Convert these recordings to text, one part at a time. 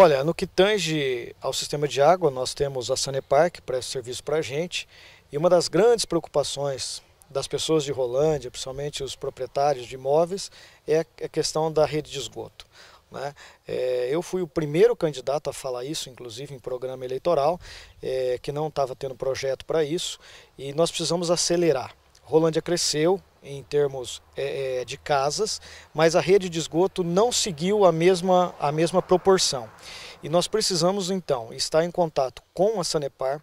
Olha, no que tange ao sistema de água, nós temos a Sanepar, que presta serviço para a gente, e uma das grandes preocupações das pessoas de Rolândia, principalmente os proprietários de imóveis, é, é a questão da rede de esgoto. Né? É, eu fui o primeiro candidato a falar isso, inclusive em programa eleitoral, é, que não estava tendo projeto para isso, e nós precisamos acelerar. Rolândia cresceu, em termos é, é, de casas, mas a rede de esgoto não seguiu a mesma, a mesma proporção. E nós precisamos, então, estar em contato com a Sanepar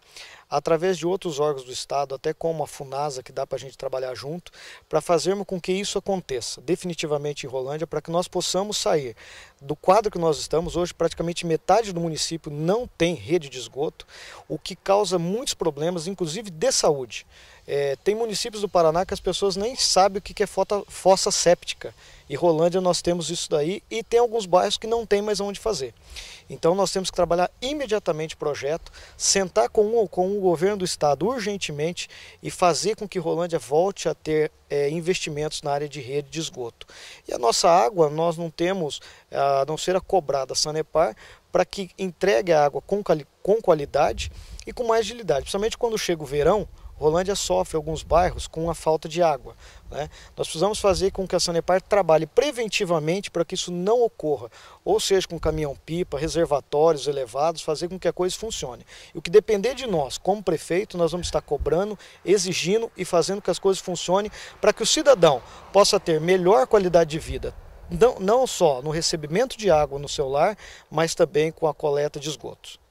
através de outros órgãos do Estado, até como a FUNASA, que dá para a gente trabalhar junto, para fazermos com que isso aconteça definitivamente em Rolândia, para que nós possamos sair do quadro que nós estamos hoje, praticamente metade do município não tem rede de esgoto, o que causa muitos problemas, inclusive de saúde. É, tem municípios do Paraná que as pessoas nem sabem o que é fossa, fossa séptica. E Rolândia nós temos isso daí e tem alguns bairros que não tem mais onde fazer. Então nós temos que trabalhar imediatamente o projeto, sentar com um, com um o governo do estado urgentemente e fazer com que Rolândia volte a ter é, investimentos na área de rede de esgoto. E a nossa água, nós não temos a não ser a cobrada Sanepar para que entregue a água com, com qualidade e com mais agilidade, principalmente quando chega o verão. Rolândia sofre alguns bairros com a falta de água. Né? Nós precisamos fazer com que a Sanepar trabalhe preventivamente para que isso não ocorra, ou seja, com caminhão-pipa, reservatórios elevados, fazer com que a coisa funcione. E o que depender de nós, como prefeito, nós vamos estar cobrando, exigindo e fazendo que as coisas funcionem para que o cidadão possa ter melhor qualidade de vida, não, não só no recebimento de água no seu lar, mas também com a coleta de esgotos.